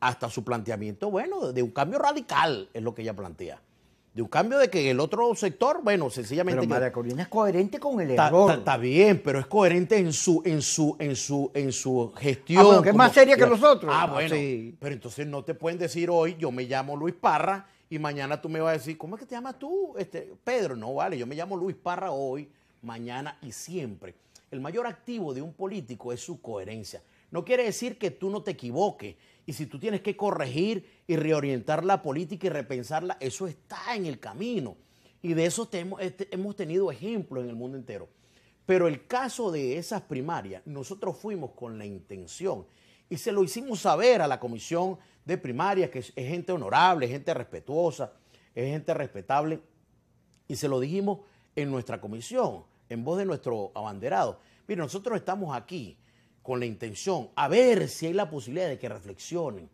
hasta su planteamiento, bueno, de un cambio radical, es lo que ella plantea. De un cambio de que el otro sector, bueno, sencillamente. Pero María Corina es coherente con el error. Está bien, pero es coherente en su, en su, en su, en su gestión. Ah, que es más seria que nosotros. Ah, ah, bueno. Pero entonces no te pueden decir hoy, yo me llamo Luis Parra, y mañana tú me vas a decir, ¿cómo es que te llamas tú? Este, Pedro, no vale, yo me llamo Luis Parra hoy, mañana y siempre. El mayor activo de un político es su coherencia. No quiere decir que tú no te equivoques. Y si tú tienes que corregir y reorientar la política y repensarla, eso está en el camino. Y de eso este, hemos, tenido ejemplos en el mundo entero. Pero el caso de esas primarias, nosotros fuimos con la intención y se lo hicimos saber a la comisión de primarias, que es, gente honorable, gente respetuosa, es gente respetable, y se lo dijimos en nuestra comisión, en voz de nuestro abanderado. Mire, nosotros estamos aquí con la intención, a ver si hay la posibilidad de que reflexionen.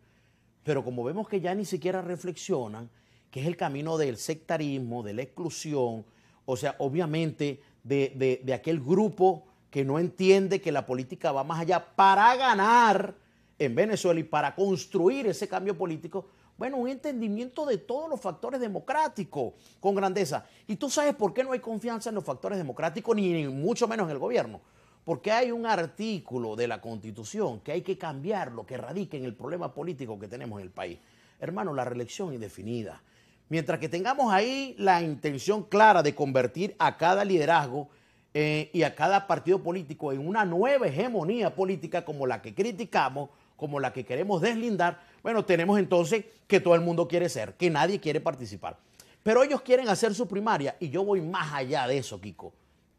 Pero como vemos que ya ni siquiera reflexionan, que es el camino del sectarismo, de la exclusión, o sea, obviamente de, de, de aquel grupo que no entiende que la política va más allá para ganar en Venezuela y para construir ese cambio político, bueno, un entendimiento de todos los factores democráticos con grandeza. Y tú sabes por qué no hay confianza en los factores democráticos, ni mucho menos en el gobierno. Porque hay un artículo de la Constitución que hay que cambiarlo, que radique en el problema político que tenemos en el país. Hermano, la reelección indefinida. Mientras que tengamos ahí la intención clara de convertir a cada liderazgo eh, y a cada partido político en una nueva hegemonía política como la que criticamos, como la que queremos deslindar, bueno, tenemos entonces que todo el mundo quiere ser, que nadie quiere participar. Pero ellos quieren hacer su primaria y yo voy más allá de eso, Kiko.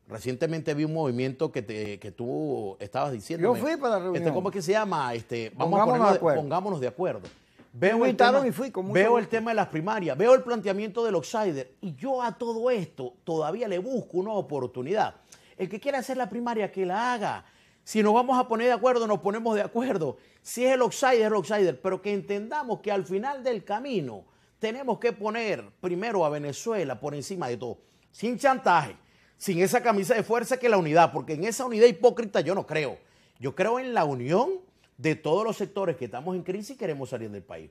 Recientemente vi un movimiento que, tú estabas diciendo. Yo fui para la reunión. Este, ¿Cómo es que se llama? Este, vamos pongámonos, a de, acuerdo. pongámonos de acuerdo. Veo, el tema, de las primarias, veo el planteamiento del outsider y yo a todo esto todavía le busco una oportunidad. El que quiera hacer la primaria, que la haga. Si nos vamos a poner de acuerdo, nos ponemos de acuerdo. Si es el outsider, el outsider. Pero que entendamos que al final del camino tenemos que poner primero a Venezuela por encima de todo, sin chantaje sin esa camisa de fuerza que la unidad, porque en esa unidad hipócrita yo no creo. Yo creo en la unión de todos los sectores que estamos en crisis y queremos salir del país.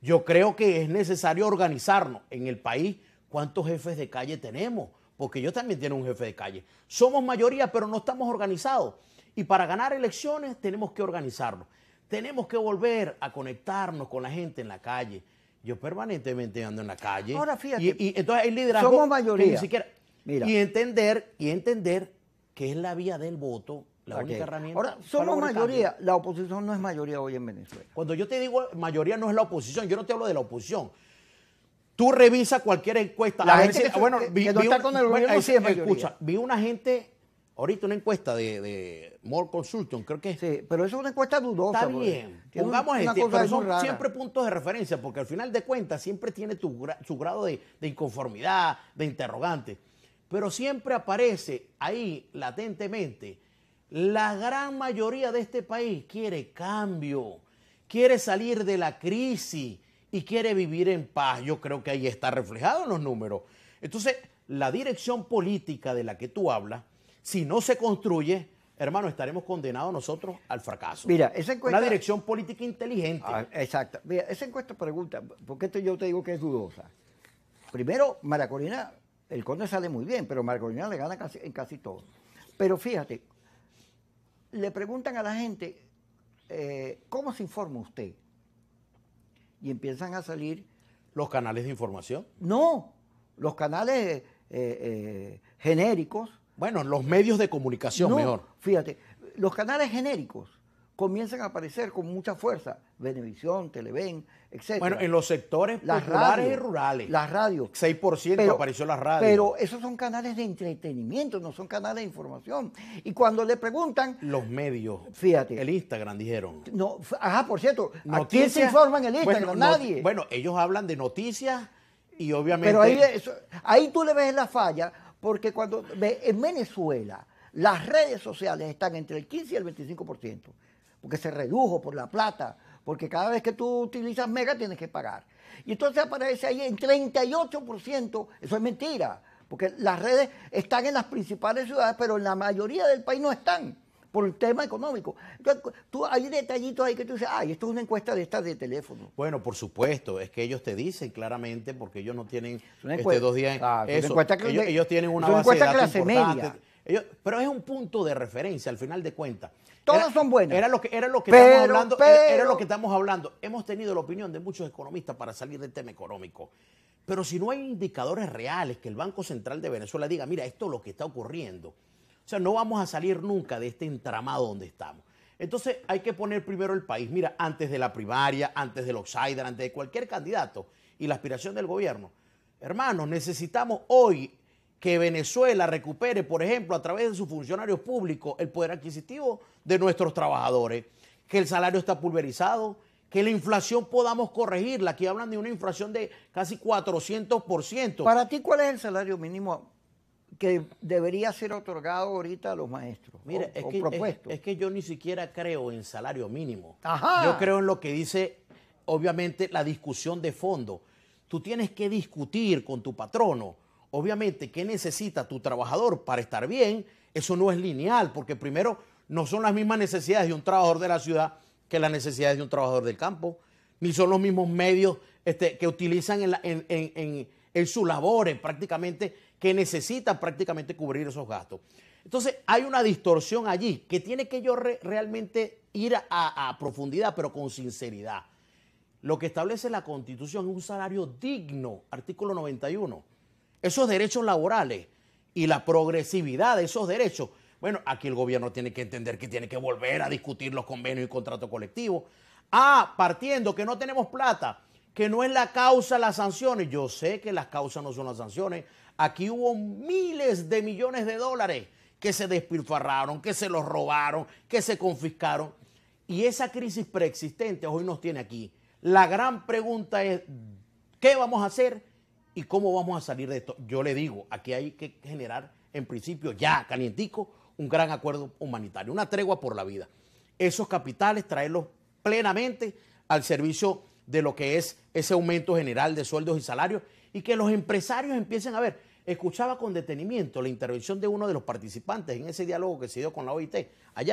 Yo creo que es necesario organizarnos en el país. ¿Cuántos jefes de calle tenemos? Porque yo también tengo un jefe de calle. Somos mayoría, pero no estamos organizados. Y para ganar elecciones tenemos que organizarnos. Tenemos que volver a conectarnos con la gente en la calle. Yo permanentemente ando en la calle. Y, entonces hay liderazgo. Somos mayoría. ni siquiera, y entender, y entender que es la vía del voto la única herramienta. Ahora, somos mayoría. La oposición no es mayoría hoy en Venezuela. Cuando yo te digo mayoría no es la oposición, yo no te hablo de la oposición. Tú revisa cualquier encuesta. La, gente, bueno, vi, con Escucha, vi una gente, ahorita una encuesta de, de More Consulting, creo que Sí, pero eso es una encuesta dudosa. Está pues. bien. Pongamos a este, pero son siempre puntos de referencia, porque al final de cuentas siempre tiene su grado de, de inconformidad, de interrogante pero siempre aparece ahí latentemente. La gran mayoría de este país quiere cambio, quiere salir de la crisis y quiere vivir en paz. Yo creo que ahí está reflejado en los números. Entonces, la dirección política de la que tú hablas, si no se construye, hermano, estaremos condenados nosotros al fracaso. Mira, esa encuesta... Una dirección política inteligente. Ah, exacto. Mira, esa encuesta pregunta, porque esto yo te digo que es dudosa. Primero, Maracorina el Conde sale muy bien, pero Margarita le gana en casi todo. Pero fíjate, le preguntan a la gente, eh, ¿cómo se informa usted? Y empiezan a salir... ¿Los canales de información? No, los canales eh, eh, genéricos. Bueno, los medios de comunicación mejor. Fíjate, los canales genéricos comienzan a aparecer con mucha fuerza. Venevisión, Televen, etc. Bueno, en los sectores las rurales. Las radios. 6% apareció las radios. Pero esos son canales de entretenimiento, no son canales de información. Y cuando le preguntan... Los medios. Fíjate. El Instagram, dijeron. No, ajá, por cierto. ¿A quién se informa en el Instagram? Nadie. bueno, ellos hablan de noticias y obviamente... Pero ahí tú le ves la falla porque cuando... En Venezuela las redes sociales están entre el 15 y el 25% porque se redujo por la plata, porque cada vez que tú utilizas mega tienes que pagar. Y entonces aparece ahí en 38%, eso es mentira, porque las redes están en las principales ciudades, pero en la mayoría del país no están por el tema económico. Entonces, tú, hay detallitos ahí que tú dices, ay, esto es una encuesta de estas de teléfono. Bueno, por supuesto, es que ellos te dicen claramente porque ellos no tienen este, dos días. Ah, encuesta Ellos, ellos, tienen una, base de datos Media pero es un punto de referencia al final de cuentas. Todos son buenas. Era lo que, era estamos hablando. era, que estamos hablando. Hemos tenido la opinión de muchos economistas para salir del tema económico. Pero si no hay indicadores reales que el Banco Central de Venezuela diga, mira, esto es lo que está ocurriendo. O sea, no vamos a salir nunca de este entramado donde estamos. Entonces hay que poner primero el país, mira, antes de la primaria, antes del outsider, antes de cualquier candidato y la aspiración del gobierno. Hermanos, necesitamos hoy que Venezuela recupere, por ejemplo, a través de sus funcionarios públicos, el poder adquisitivo de nuestros trabajadores, que el salario está pulverizado, que la inflación podamos corregirla. Aquí hablan de una inflación de casi 400%. Para ti, ¿cuál es el salario mínimo que debería ser otorgado ahorita a los maestros. Mira, es, que, yo ni siquiera creo en salario mínimo. Yo creo en lo que dice, obviamente, la discusión de fondo. Tú tienes que discutir con tu patrono obviamente, ¿qué necesita tu trabajador para estar bien? Eso no es lineal, porque primero no son las mismas necesidades de un trabajador de la ciudad que las necesidades de un trabajador del campo, ni son los mismos medios este, que utilizan en, sus labores prácticamente, que necesitan prácticamente cubrir esos gastos. Entonces hay una distorsión allí que tiene que yo realmente ir a, a profundidad, pero con sinceridad. Lo que establece la Constitución es un salario digno, artículo 91 esos derechos laborales y la progresividad de esos derechos. Bueno, aquí el gobierno tiene que entender que tiene que volver a discutir los convenios y contratos colectivos. Ah, partiendo que no tenemos plata, que no es la causa las sanciones. Yo sé que las causas no son las sanciones. Aquí hubo miles de millones de dólares que se despilfarraron, que se los robaron, que se confiscaron. Y esa crisis preexistente hoy nos tiene aquí. La gran pregunta es, ¿qué vamos a hacer? ¿Y cómo vamos a salir de esto? Yo le digo, aquí hay que generar, en principio, ya calientico, un gran acuerdo humanitario, una tregua por la vida. Esos capitales, traerlos plenamente al servicio de lo que es ese aumento general de sueldos y salarios y que los empresarios empiecen a ver. Escuchaba con detenimiento la intervención de uno de los participantes en ese diálogo que se dio con la OIT allá.